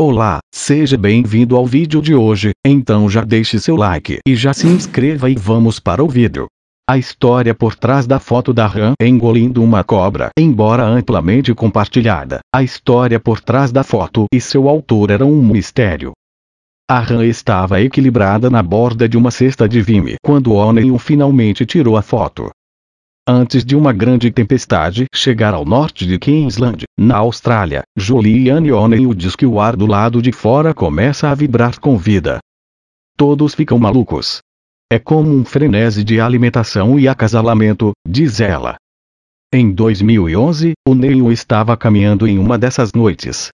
Olá, seja bem-vindo ao vídeo de hoje, então já deixe seu like e já se inscreva e vamos para o vídeo. A história por trás da foto da Ram engolindo uma cobra, embora amplamente compartilhada, a história por trás da foto e seu autor era um mistério. A Ram estava equilibrada na borda de uma cesta de vime quando O'Neill finalmente tirou a foto. Antes de uma grande tempestade chegar ao norte de Queensland, na Austrália, Juliane O'Neill diz que o ar do lado de fora começa a vibrar com vida. Todos ficam malucos. É como um frenesi de alimentação e acasalamento, diz ela. Em 2011, O'Neill estava caminhando em uma dessas noites.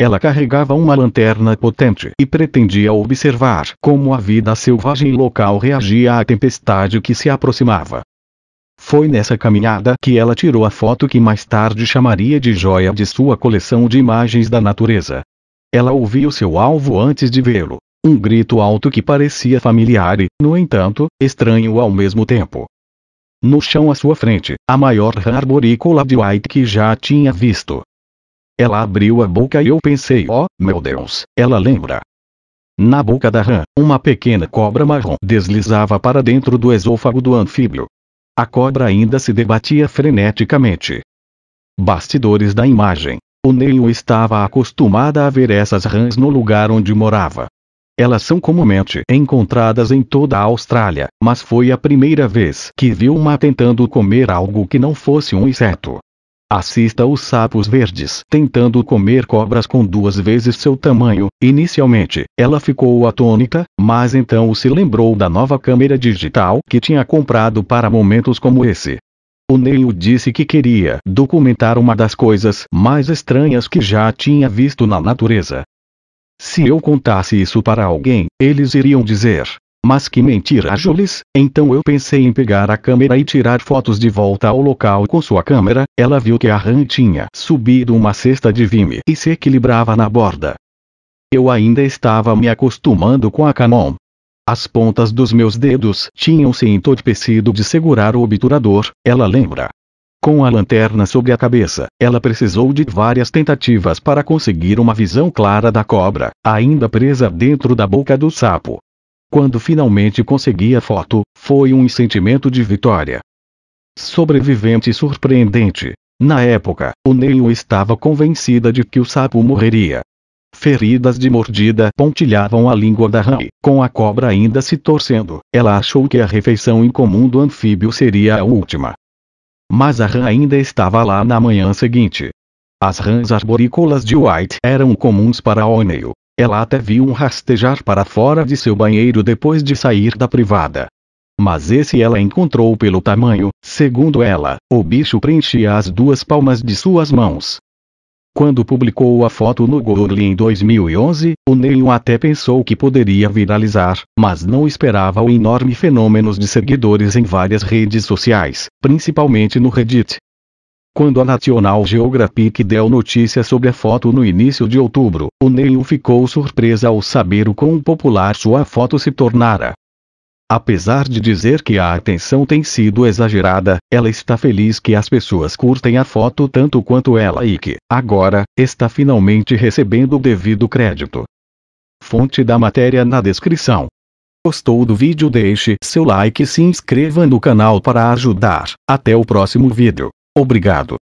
Ela carregava uma lanterna potente e pretendia observar como a vida selvagem local reagia à tempestade que se aproximava. Foi nessa caminhada que ela tirou a foto que mais tarde chamaria de joia de sua coleção de imagens da natureza. Ela ouviu seu alvo antes de vê-lo. Um grito alto que parecia familiar e, no entanto, estranho ao mesmo tempo. No chão à sua frente, a maior arborícola de White que já tinha visto. Ela abriu a boca e eu pensei, oh, meu Deus, ela lembra. Na boca da rã, uma pequena cobra marrom deslizava para dentro do esôfago do anfíbio. A cobra ainda se debatia freneticamente. Bastidores da imagem. O Neil estava acostumada a ver essas rãs no lugar onde morava. Elas são comumente encontradas em toda a Austrália, mas foi a primeira vez que viu uma tentando comer algo que não fosse um inseto. Assista os sapos verdes tentando comer cobras com duas vezes seu tamanho. Inicialmente, ela ficou atônita, mas então se lembrou da nova câmera digital que tinha comprado para momentos como esse. O Neil disse que queria documentar uma das coisas mais estranhas que já tinha visto na natureza. Se eu contasse isso para alguém, eles iriam dizer: mas que mentira, Jules! Então eu pensei em pegar a câmera e tirar fotos de volta ao local com sua câmera. Ela viu que a Ran tinha subido uma cesta de vime e se equilibrava na borda. Eu ainda estava me acostumando com a Canon. As pontas dos meus dedos tinham se entorpecido de segurar o obturador, ela lembra. Com a lanterna sobre a cabeça, ela precisou de várias tentativas para conseguir uma visão clara da cobra, ainda presa dentro da boca do sapo. Quando finalmente consegui a foto, foi um sentimento de vitória. Sobrevivente surpreendente. Na época, o Neil estava convencida de que o sapo morreria. Feridas de mordida pontilhavam a língua da Rai. Com a cobra ainda se torcendo, ela achou que a refeição incomum do anfíbio seria a última. Mas a rã ainda estava lá na manhã seguinte. As rãs arborícolas de White eram comuns para O'Neill, ela até viu um rastejar para fora de seu banheiro depois de sair da privada. Mas esse ela encontrou pelo tamanho, segundo ela, o bicho preenchia as duas palmas de suas mãos. Quando publicou a foto no Google em 2011, o Neil até pensou que poderia viralizar, mas não esperava o enorme fenômeno de seguidores em várias redes sociais, principalmente no Reddit, quando a National Geographic deu notícia sobre a foto no início de outubro, o Neil ficou surpresa ao saber o quão popular sua foto se tornara. Apesar de dizer que a atenção tem sido exagerada, ela está feliz que as pessoas curtem a foto tanto quanto ela e que, agora, está finalmente recebendo o devido crédito. Fonte da matéria na descrição. Gostou do vídeo? Deixe seu like e se inscreva no canal para ajudar. Até o próximo vídeo. Obrigado